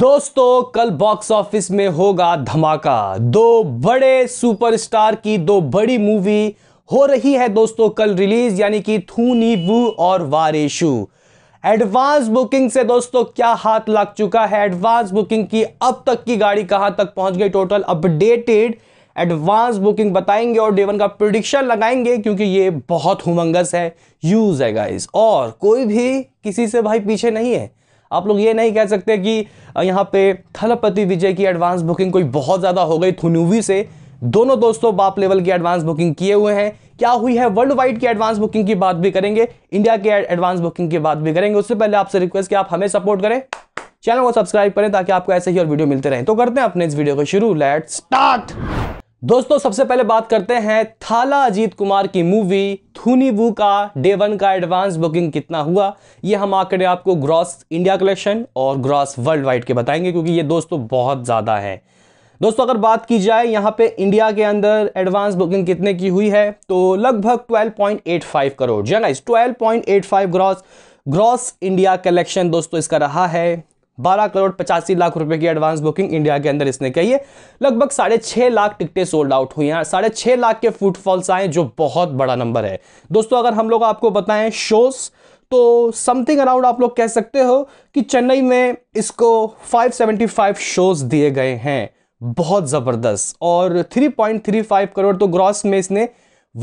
दोस्तों कल box office में होगा धमाका दो बड़े सुपरस्टार की दो बड़ी मूवी हो रही है दोस्तों कल रिलीज यानी कि थूनी वू और वारेशु एडवांस बुकिंग से दोस्तों क्या हाथ लग चुका है एडवांस बुकिंग की अब तक की गाड़ी कहां तक पहुंच गई टोटल अपडेटेड एडवांस बुकिंग बताएंगे और डेवन का प्रोडिक्शन लगाएंगे क्योंकि ये बहुत हुमंगस है यूज है गाइज और कोई भी किसी से भाई पीछे नहीं है आप लोग ये नहीं कह सकते कि यहाँ पे थलपति विजय की एडवांस बुकिंग कोई बहुत ज़्यादा हो गई थुनुवी से दोनों दोस्तों बाप लेवल की एडवांस बुकिंग किए हुए हैं क्या हुई है वर्ल्ड वाइड की एडवांस बुकिंग की बात भी करेंगे इंडिया के एडवांस बुकिंग की बात भी करेंगे उससे पहले आपसे रिक्वेस्ट कि आप हमें सपोर्ट करें चैनल को सब्सक्राइब करें ताकि आपको ऐसे ही और वीडियो मिलते रहें तो करते हैं अपने इस वीडियो को शुरू लेट स्टार्ट दोस्तों सबसे पहले बात करते हैं थाला अजीत कुमार की मूवी थूनी वू का डे वन का एडवांस बुकिंग कितना हुआ ये हम आंकड़े आपको ग्रॉस इंडिया कलेक्शन और ग्रॉस वर्ल्ड वाइड के बताएंगे क्योंकि ये दोस्तों बहुत ज़्यादा है दोस्तों अगर बात की जाए यहाँ पे इंडिया के अंदर एडवांस बुकिंग कितने की हुई है तो लगभग 12.85 करोड़ जी guys 12.85 gross gross India collection दोस्तों इसका रहा है बारह करोड़ पचासी लाख रुपए की एडवांस बुकिंग इंडिया के अंदर इसने कही है लगभग साढ़े छह लाख टिकटें सोल्ड आउट हुई हैं साढ़े छह लाख के फुटफॉल्स आए जो बहुत बड़ा नंबर है दोस्तों अगर हम लोग आपको बताएं शोस तो समथिंग अराउंड आप लोग कह सकते हो कि चेन्नई में इसको 575 शोज़ दिए गए हैं बहुत ज़बरदस्त और 3.35 करोड़ तो ग्रॉस में इसने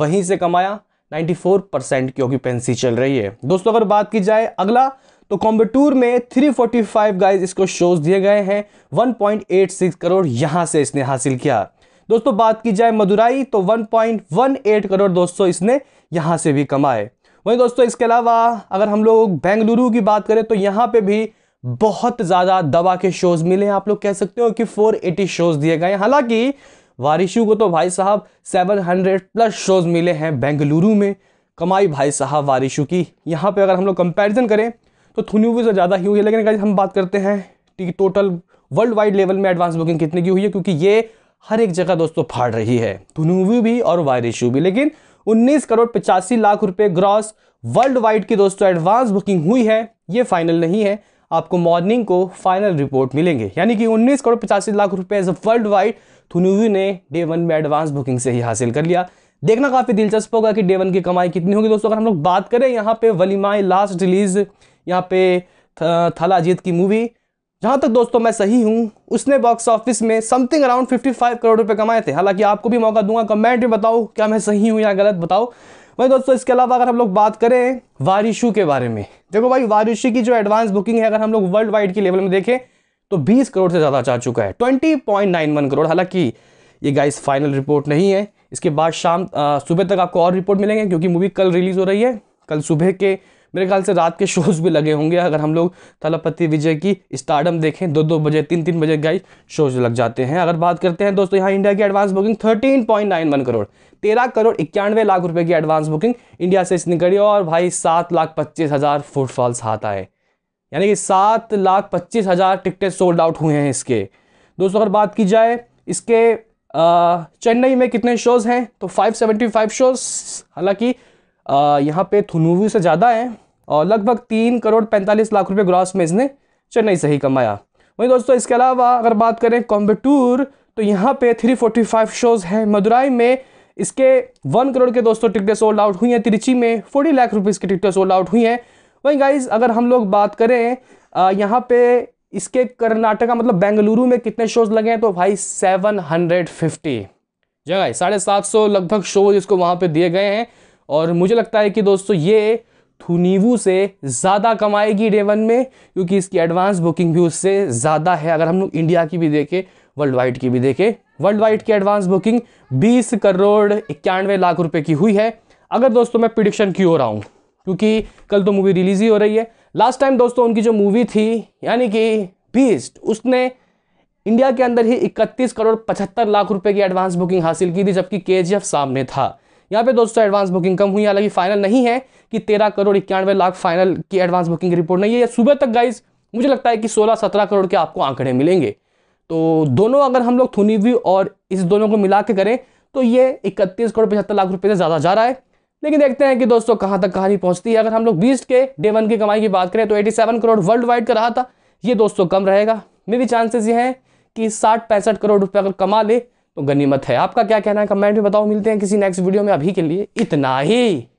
वहीं से कमाया 94 परसेंट की ऑक्यूपेंसी चल रही है दोस्तों अगर बात की जाए अगला तो कॉम्बेटूर में 345 गाइस इसको शोज दिए गए हैं 1.86 करोड़ यहां से इसने हासिल किया दोस्तों बात की जाए मदुराई तो 1.18 करोड़ दोस्तों इसने यहाँ से भी कमाए वहीं दोस्तों इसके अलावा अगर हम लोग बेंगलुरु की बात करें तो यहाँ पे भी बहुत ज़्यादा दवा के शोज़ मिले हैं आप लोग कह सकते हो कि 480 शोज़ दिए गए हालांकि वारिशू को तो भाई साहब 700 प्लस शोज़ मिले हैं बेंगलुरु में कमाई भाई साहब वारिशू की यहाँ पे अगर हम लोग कंपेरिज़न करें तो थुनी हुई से तो ज़्यादा ही हुई है लेकिन अगर हम बात करते हैं कि टोटल वर्ल्ड वाइड लेवल में एडवांस बुकिंग कितने की हुई है क्योंकि ये हर एक जगह दोस्तों फाड़ रही है धुनुवी भी और वायरिशू भी लेकिन 19 करोड़ पचासी लाख रुपए ग्रॉस वर्ल्ड वाइड की दोस्तों एडवांस बुकिंग हुई है ये फाइनल नहीं है आपको मॉर्निंग को फाइनल रिपोर्ट मिलेंगे यानी कि 19 करोड़ पचासी लाख रुपए एज वर्ल्ड वाइड थुनुवी ने डे वन में एडवांस बुकिंग से ही हासिल कर लिया देखना काफ़ी दिलचस्प होगा कि डे वन की कमाई कितनी होगी दोस्तों अगर हम लोग बात करें यहाँ पे वलीमाई लास्ट रिलीज यहाँ पे थलाजीत की मूवी जहाँ तक दोस्तों मैं सही हूँ उसने बॉक्स ऑफिस में समथिंग अराउंड 55 करोड़ रुपए कमाए थे हालांकि आपको भी मौका दूंगा कमेंट में बताओ क्या मैं सही हूँ या गलत बताओ वही दोस्तों इसके अलावा अगर हम लोग बात करें वारिशु के बारे में देखो भाई वारिशु की जो एडवांस बुकिंग है अगर हम लोग वर्ल्ड वाइड की लेवल में देखें तो 20 करोड़ से ज़्यादा जा चुका है 20.91 करोड़ हालांकि ये गाइस फाइनल रिपोर्ट नहीं है इसके बाद शाम सुबह तक आपको और रिपोर्ट मिलेंगे क्योंकि मूवी कल रिलीज़ हो रही है कल सुबह के मेरे ख्याल से रात के शोज़ भी लगे होंगे अगर हम लोग तलापति विजय की स्टार्डम देखें दो दो बजे तीन तीन बजे गाइस शोज लग जाते हैं अगर बात करते हैं दोस्तों यहाँ इंडिया की advance booking thirteen point nine one crore तेरह करोड़ इक्यानवे लाख रुपए की एडवांस बुकिंग इंडिया से इसने करी और भाई सात लाख पच्चीस हज़ार फुटफॉल्स हाथ आए यानी कि सात लाख पच्चीस हज़ार टिकटें सोल्ड आउट हुए हैं इसके दोस्तों अगर बात की जाए इसके चेन्नई में कितने शोज़ हैं तो फाइव शोज़ हालाँकि यहाँ पे थुनुवू से ज़्यादा है और लगभग तीन करोड़ पैंतालीस लाख रुपए ग्रॉस में इसने चेन्नई से ही कमाया वहीं दोस्तों इसके अलावा अगर बात करें कॉम्बेटूर तो यहाँ पे 345 शोज़ हैं मदुराई में इसके वन करोड़ के दोस्तों टिकटें सोल्ड आउट हुई हैं तिरची में फोर्टी लाख रुपीज़ की टिकटें सोल्ड आउट हुई हैं वहीं गाइज अगर हम लोग बात करें यहाँ पे इसके कर्नाटका मतलब बेंगलुरु में कितने शोज़ लगे हैं तो भाई सेवन हंड्रेड फिफ्टी जगह साढ़े सात सौ लगभग शोज इसको वहाँ पे दिए गए हैं और मुझे लगता है कि दोस्तों ये थुनीवू से ज़्यादा कमाएगी डे वन में क्योंकि इसकी एडवांस बुकिंग भी उससे ज़्यादा है अगर हम लोग इंडिया की भी देखें वर्ल्ड वाइड की भी देखें वर्ल्ड वाइड की एडवांस बुकिंग 20 करोड़ इक्यानवे लाख रुपए की हुई है अगर दोस्तों मैं प्रिडिक्शन की हो रहा हूँ क्योंकि कल तो मूवी रिलीज ही हो रही है लास्ट टाइम दोस्तों उनकी जो मूवी थी यानी कि बीस्ट उसने इंडिया के अंदर ही इकतीस करोड़ पचहत्तर लाख रुपये की एडवांस बुकिंग हासिल की थी जबकि के सामने था यहाँ पे दोस्तों एडवांस बुकिंग कम हुई हालांकि फाइनल नहीं है कि तेरह करोड़ इक्यानवे लाख फाइनल की एडवांस बुकिंग की रिपोर्ट नहीं है या सुबह तक गाइज मुझे लगता है कि सोलह सत्रह करोड़ के आपको आंकड़े मिलेंगे तो दोनों अगर हम लोग थुनीवी और इस दोनों को मिला के करें तो ये इकतीस करोड़ पचहत्तर लाख रुपये से ज़्यादा जा रहा है लेकिन देखते हैं कि दोस्तों कहाँ तक कहानी पहुँचती है अगर हम लोग बीस के डे वन की कमाई की बात करें तो eighty seven crore world wide का रहा था ये दोस्तों कम रहेगा मे भी चांसेस ये हैं कि साठ पैंसठ करोड़ रुपये अगर कमा ले तो गनीमत है आपका क्या कहना है कमेंट में बताओ मिलते हैं किसी नेक्स्ट वीडियो में अभी के लिए इतना ही